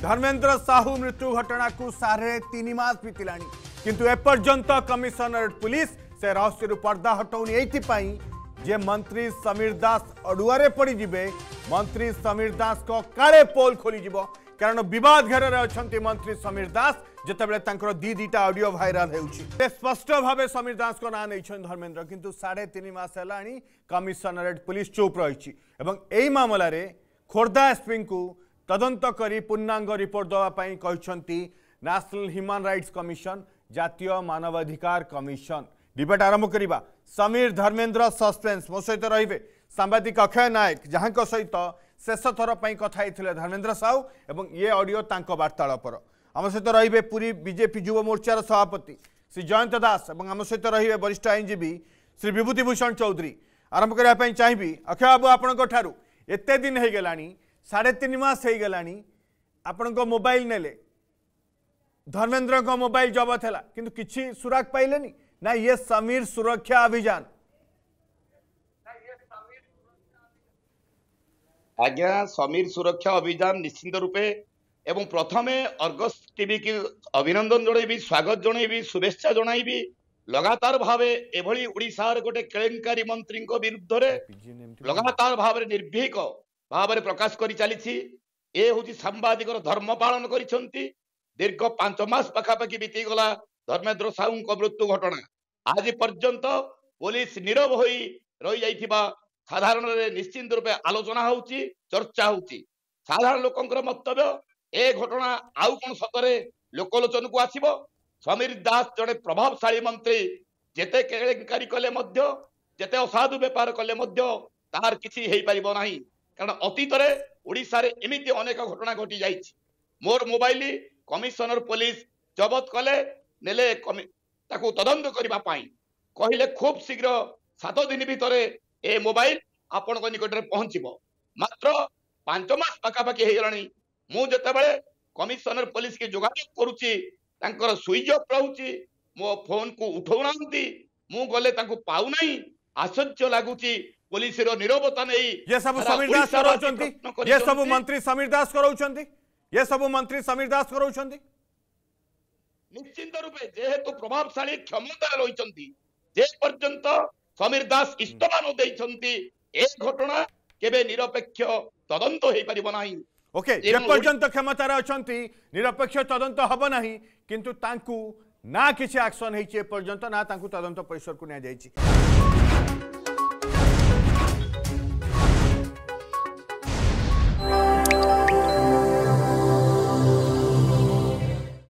ଧର୍ମେନ୍ଦ୍ର ସାହୁ ମୃତ୍ୟୁ ଘଟଣାକୁ ସାଢ଼େ ତିନି ମାସ ବିତିଲାଣି କିନ୍ତୁ ଏପର୍ଯ୍ୟନ୍ତ କମିଶନରେଟ୍ ପୁଲିସ ସେ ରହସ୍ୟରୁ ପର୍ଦ୍ଦା ହଟାଉନି ଏଇଥିପାଇଁ ଯେ ମନ୍ତ୍ରୀ ସମୀର ଦାସ ଅଡୁଆରେ ପଡ଼ିଯିବେ ମନ୍ତ୍ରୀ ସମୀର ଦାସଙ୍କ କାଳେ ପୋଲ୍ ଖୋଲିଯିବ କାରଣ ବିବାଦ ଘେରରେ ଅଛନ୍ତି ମନ୍ତ୍ରୀ ସମୀର ଦାସ ଯେତେବେଳେ ତାଙ୍କର ଦି ଦିଟା ଅଡିଓ ଭାଇରାଲ ହେଉଛି ସେ ସ୍ପଷ୍ଟ ଭାବେ ସମୀର ଦାସଙ୍କ ନାଁ ନେଇଛନ୍ତି ଧର୍ମେନ୍ଦ୍ର କିନ୍ତୁ ସାଢ଼େ ତିନି ମାସ ହେଲାଣି କମିଶନରେଟ୍ ପୁଲିସ ଚୁପ୍ ରହିଛି ଏବଂ ଏହି ମାମଲାରେ ଖୋର୍ଦ୍ଧା ଏସ୍ପିଙ୍କୁ তদন্ত করে পূর্ণাঙ্গ রিপোর্ট দেওয়া ন্যাশনাল হ্যুমান রাইটস কমিশন জাতীয় মানবাধিকার কমিশন ডিবেট আরম্ভ করা সমীর ধর্মেন্দ্র সসপেন্স মো সহ রহবে সাংবাদিক অক্ষয় নায়ক যাহ সহিত শেষ থর কথা হয়েছিল ধর্মেন্দ্র সাউ এবং ইয়ে অডিও তাঁক বার্তালাপর আমার সহ রহবে পুরী বিজেপি যুব মোর্চার সভাপতি শ্রী জয়ন্ত দাস এবং আমার সহ রহবে বরিষ্ঠ আইনজীবী শ্রী বিভূতিভূষণ চৌধুরী আরম্ভ করা চাহিবি অক্ষয় বাবু আপনার ঠার এতে দিন হয়ে গেলানি সাড়ে তিন মাস হয়ে গলা আপনার মোবাইল নেলে ধর্মেন্দ্র মোবাইল জবত হল কিন্তু কিছু সুরাক পাইলে না ইয়ে সমীর সুরক্ষা অভিযান আজ্ঞা সমীর সুরক্ষা অভিযান নিশ্চিন্ত রূপে এবং প্রথমে অর্গস টিভিকে অভিনন্দন জনাইবি স্বাগত জনাইবি শুভেচ্ছা জনাইবি ଲଗାତାର ଭାବେ ଏଭଳି ଓଡ଼ିଶାର ଗୋଟେ କେଳେଙ୍କାରୀ ମନ୍ତ୍ରୀଙ୍କ ବିରୁଦ୍ଧରେ ଲଗାତାର ଭାବରେ ନିର୍ଭୀକ ଭାବରେ ପ୍ରକାଶ କରି ଚାଲିଛି ଏ ହେଉଛି ସାମ୍ବାଦିକର ଧର୍ମ ପାଳନ କରିଛନ୍ତି ଦୀର୍ଘ ପାଞ୍ଚ ମାସ ପାଖାପାଖି ବିତିଗଲା ଧର୍ମେନ୍ଦ୍ର ସାହୁଙ୍କ ମୃତ୍ୟୁ ଘଟଣା ଆଜି ପର୍ଯ୍ୟନ୍ତ ପୋଲିସ ନିରବ ହୋଇ ରହିଯାଇଥିବା ସାଧାରଣରେ ନିଶ୍ଚିନ୍ତ ରୂପେ ଆଲୋଚନା ହେଉଛି ଚର୍ଚ୍ଚା ହେଉଛି ସାଧାରଣ ଲୋକଙ୍କର ମନ୍ତବ୍ୟ ଏ ଘଟଣା ଆଉ କ'ଣ ସତରେ ଲୋକଲୋଚନକୁ ଆସିବ ସମୀର ଦାସ ଜଣେ ପ୍ରଭାବଶାଳୀ ମନ୍ତ୍ରୀ ଯେତେ କେଳେଙ୍କାରୀ କଲେ ମଧ୍ୟ ଯେତେ ଅସାଧୁ ବେପାର କଲେ ମଧ୍ୟ ତାହାର କିଛି ହେଇପାରିବ ନାହିଁ କାରଣ ଅତୀତରେ ଓଡ଼ିଶାରେ ଏମିତି ଅନେକ ଘଟଣା ଘଟି ଯାଇଛି ମୋର ମୋବାଇଲ କମିଶନର ପୋଲିସ ଜବତ କଲେ ନେଲେ ତାକୁ ତଦନ୍ତ କରିବା ପାଇଁ କହିଲେ ଖୁବ୍ ଶୀଘ୍ର ସାତ ଦିନ ଭିତରେ ଏ ମୋବାଇଲ ଆପଣଙ୍କ ନିକଟରେ ପହଞ୍ଚିବ ମାତ୍ର ପାଞ୍ଚ ମାସ ପାଖାପାଖି ହେଇଗଲାଣି ମୁଁ ଯେତେବେଳେ କମିଶନର ପୋଲିସକି ଯୋଗାଯୋଗ କରୁଛି ତାଙ୍କର ସୁଇଚ୍ ଅଫ୍ ରହୁଛି ମୋ ଫୋନକୁ ଉଠଉନାହାନ୍ତି ମୁଁ ଗଲେ ତାଙ୍କୁ ପାଉନାହିଁ आसंच लगुच पुलिस नीरवता नहीं सब मंत्री समीर दास कर ये रूपे जेहेतु प्रभावशा क्षमता रही समीर दास इस्तफा न दे घटना केरपेक्ष तदंत हो पारना ओके क्षमतार अच्छा निरपेक्ष तदंत हम ना कि ना किसी आक्शन होपर्तंत ना तदंत परिसर को नि